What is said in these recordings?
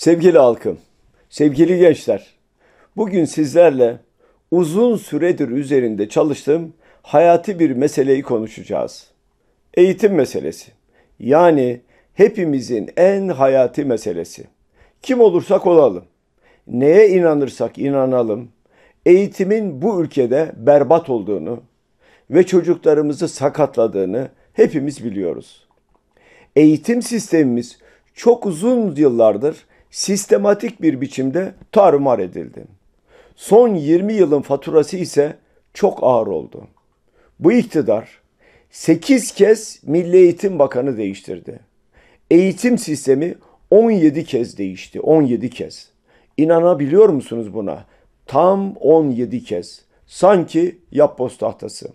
Sevgili halkım, sevgili gençler, bugün sizlerle uzun süredir üzerinde çalıştığım hayati bir meseleyi konuşacağız. Eğitim meselesi. Yani hepimizin en hayati meselesi. Kim olursak olalım, neye inanırsak inanalım, eğitimin bu ülkede berbat olduğunu ve çocuklarımızı sakatladığını hepimiz biliyoruz. Eğitim sistemimiz çok uzun yıllardır sistematik bir biçimde tarumar edildi. Son 20 yılın faturası ise çok ağır oldu. Bu iktidar 8 kez Milli Eğitim Bakanı değiştirdi. Eğitim sistemi 17 kez değişti. 17 kez. İnanabiliyor musunuz buna? Tam 17 kez. Sanki yapboz tahtası.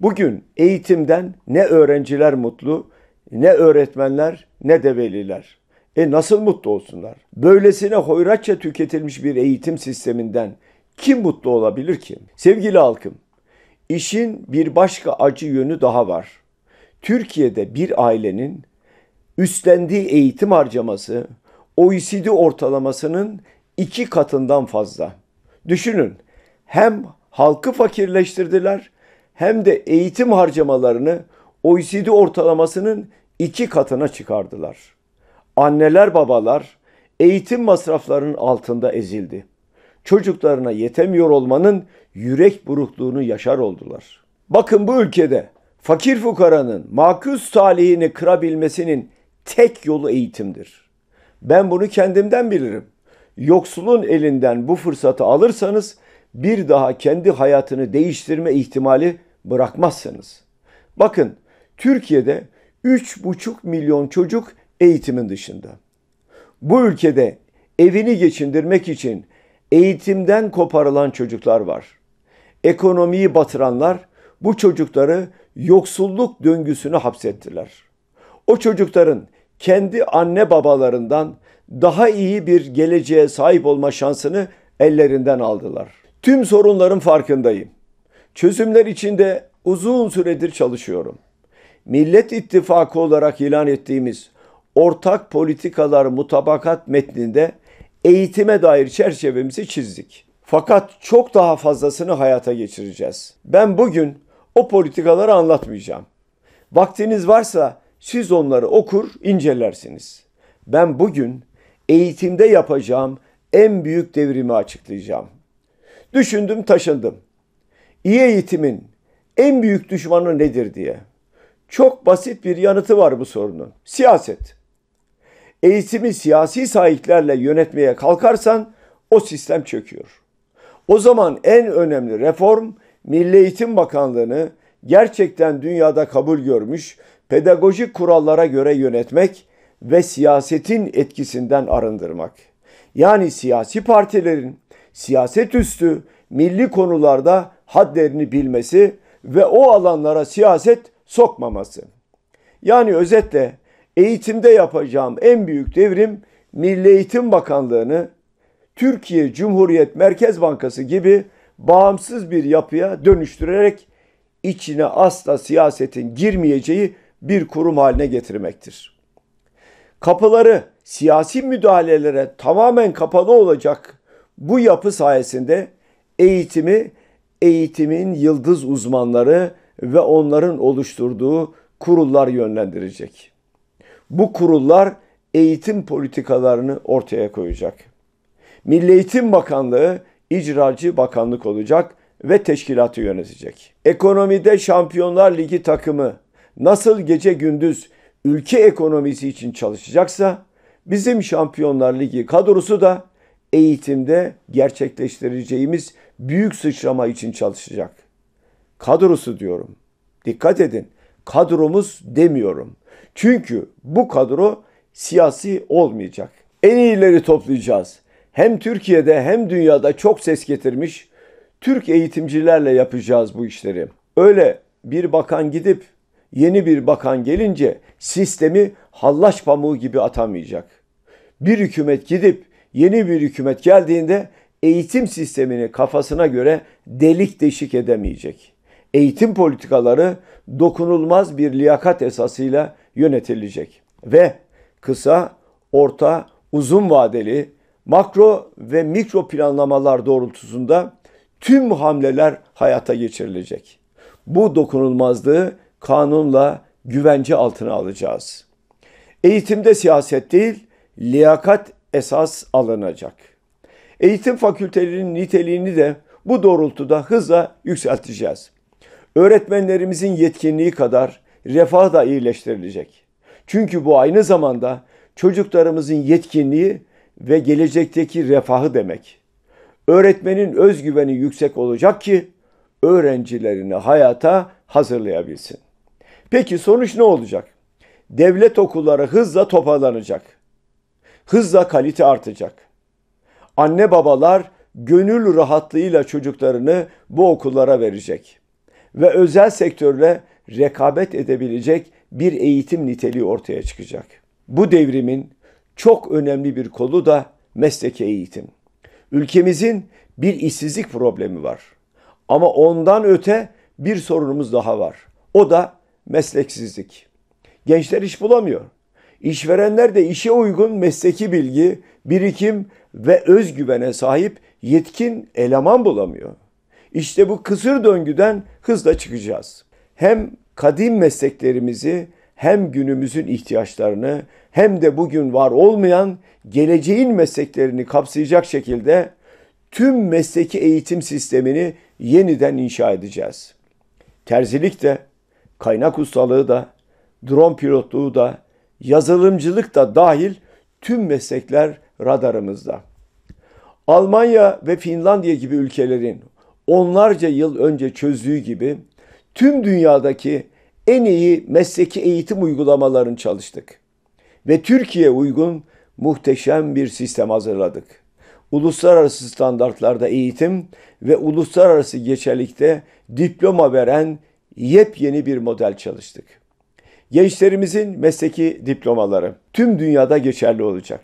Bugün eğitimden ne öğrenciler mutlu, ne öğretmenler, ne de veliler. E nasıl mutlu olsunlar? Böylesine hoyratça tüketilmiş bir eğitim sisteminden kim mutlu olabilir ki? Sevgili halkım, işin bir başka acı yönü daha var. Türkiye'de bir ailenin üstlendiği eğitim harcaması OECD ortalamasının iki katından fazla. Düşünün hem halkı fakirleştirdiler hem de eğitim harcamalarını OECD ortalamasının iki katına çıkardılar anneler babalar eğitim masraflarının altında ezildi. Çocuklarına yetemiyor olmanın yürek burukluğunu yaşar oldular. Bakın bu ülkede fakir fukaranın makus talihini kırabilmesinin tek yolu eğitimdir. Ben bunu kendimden bilirim. Yoksulun elinden bu fırsatı alırsanız bir daha kendi hayatını değiştirme ihtimali bırakmazsınız. Bakın Türkiye'de 3,5 milyon çocuk eğitimin dışında. Bu ülkede evini geçindirmek için eğitimden koparılan çocuklar var. Ekonomiyi batıranlar bu çocukları yoksulluk döngüsünü hapsettiler. O çocukların kendi anne babalarından daha iyi bir geleceğe sahip olma şansını ellerinden aldılar. Tüm sorunların farkındayım. Çözümler içinde uzun süredir çalışıyorum. Millet İttifakı olarak ilan ettiğimiz ortak politikalar mutabakat metninde eğitime dair çerçevemizi çizdik. Fakat çok daha fazlasını hayata geçireceğiz. Ben bugün o politikaları anlatmayacağım. Vaktiniz varsa siz onları okur, incelersiniz. Ben bugün eğitimde yapacağım en büyük devrimi açıklayacağım. Düşündüm, taşındım. İyi eğitimin en büyük düşmanı nedir diye. Çok basit bir yanıtı var bu sorunun. Siyaset eğitimi siyasi sahiplerle yönetmeye kalkarsan o sistem çöküyor. O zaman en önemli reform Milli Eğitim Bakanlığı'nı gerçekten dünyada kabul görmüş pedagojik kurallara göre yönetmek ve siyasetin etkisinden arındırmak. Yani siyasi partilerin siyaset üstü milli konularda hadlerini bilmesi ve o alanlara siyaset sokmaması. Yani özetle eğitimde yapacağım en büyük devrim Milli Eğitim Bakanlığı'nı Türkiye Cumhuriyet Merkez Bankası gibi bağımsız bir yapıya dönüştürerek içine asla siyasetin girmeyeceği bir kurum haline getirmektir. Kapıları siyasi müdahalelere tamamen kapalı olacak bu yapı sayesinde eğitimi eğitimin yıldız uzmanları ve onların oluşturduğu kurullar yönlendirecek bu kurullar eğitim politikalarını ortaya koyacak. Milli Eğitim Bakanlığı icracı bakanlık olacak ve teşkilatı yönetecek. Ekonomide Şampiyonlar Ligi takımı nasıl gece gündüz ülke ekonomisi için çalışacaksa bizim Şampiyonlar Ligi kadrosu da eğitimde gerçekleştireceğimiz büyük sıçrama için çalışacak. Kadrosu diyorum. Dikkat edin kadromuz demiyorum. Çünkü bu kadro siyasi olmayacak. En iyileri toplayacağız. Hem Türkiye'de hem dünyada çok ses getirmiş Türk eğitimcilerle yapacağız bu işleri. Öyle bir bakan gidip yeni bir bakan gelince sistemi hallaç pamuğu gibi atamayacak. Bir hükümet gidip yeni bir hükümet geldiğinde eğitim sistemini kafasına göre delik deşik edemeyecek eğitim politikaları dokunulmaz bir liyakat esasıyla yönetilecek ve kısa, orta, uzun vadeli makro ve mikro planlamalar doğrultusunda tüm hamleler hayata geçirilecek. Bu dokunulmazlığı kanunla güvence altına alacağız. Eğitimde siyaset değil, liyakat esas alınacak. Eğitim fakültelerinin niteliğini de bu doğrultuda hızla yükselteceğiz öğretmenlerimizin yetkinliği kadar refah da iyileştirilecek. Çünkü bu aynı zamanda çocuklarımızın yetkinliği ve gelecekteki refahı demek. Öğretmenin özgüveni yüksek olacak ki öğrencilerini hayata hazırlayabilsin. Peki sonuç ne olacak? Devlet okulları hızla toparlanacak. Hızla kalite artacak. Anne babalar gönül rahatlığıyla çocuklarını bu okullara verecek ve özel sektörle rekabet edebilecek bir eğitim niteliği ortaya çıkacak. Bu devrimin çok önemli bir kolu da mesleki eğitim. Ülkemizin bir işsizlik problemi var. Ama ondan öte bir sorunumuz daha var. O da mesleksizlik. Gençler iş bulamıyor. İşverenler de işe uygun mesleki bilgi, birikim ve özgüvene sahip yetkin eleman bulamıyor. İşte bu kısır döngüden hızla çıkacağız. Hem kadim mesleklerimizi hem günümüzün ihtiyaçlarını hem de bugün var olmayan geleceğin mesleklerini kapsayacak şekilde tüm mesleki eğitim sistemini yeniden inşa edeceğiz. Terzilik de, kaynak ustalığı da, drone pilotluğu da, yazılımcılık da dahil tüm meslekler radarımızda. Almanya ve Finlandiya gibi ülkelerin onlarca yıl önce çözdüğü gibi tüm dünyadaki en iyi mesleki eğitim uygulamalarını çalıştık. Ve Türkiye uygun muhteşem bir sistem hazırladık. Uluslararası standartlarda eğitim ve uluslararası geçerlikte diploma veren yepyeni bir model çalıştık. Gençlerimizin mesleki diplomaları tüm dünyada geçerli olacak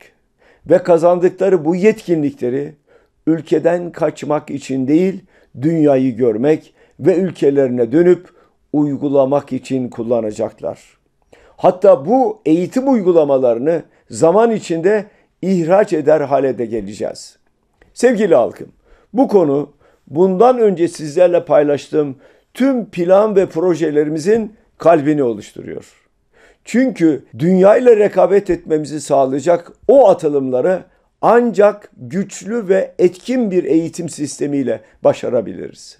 ve kazandıkları bu yetkinlikleri ülkeden kaçmak için değil, dünyayı görmek ve ülkelerine dönüp uygulamak için kullanacaklar. Hatta bu eğitim uygulamalarını zaman içinde ihraç eder hale de geleceğiz. Sevgili halkım, bu konu bundan önce sizlerle paylaştığım tüm plan ve projelerimizin kalbini oluşturuyor. Çünkü dünyayla rekabet etmemizi sağlayacak o atılımları ancak güçlü ve etkin bir eğitim sistemiyle başarabiliriz.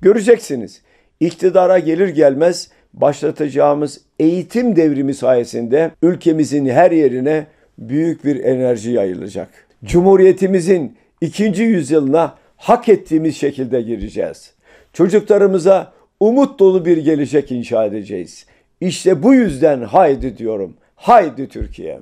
Göreceksiniz iktidara gelir gelmez başlatacağımız eğitim devrimi sayesinde ülkemizin her yerine büyük bir enerji yayılacak. Cumhuriyetimizin ikinci yüzyılına hak ettiğimiz şekilde gireceğiz. Çocuklarımıza umut dolu bir gelecek inşa edeceğiz. İşte bu yüzden haydi diyorum. Haydi Türkiye.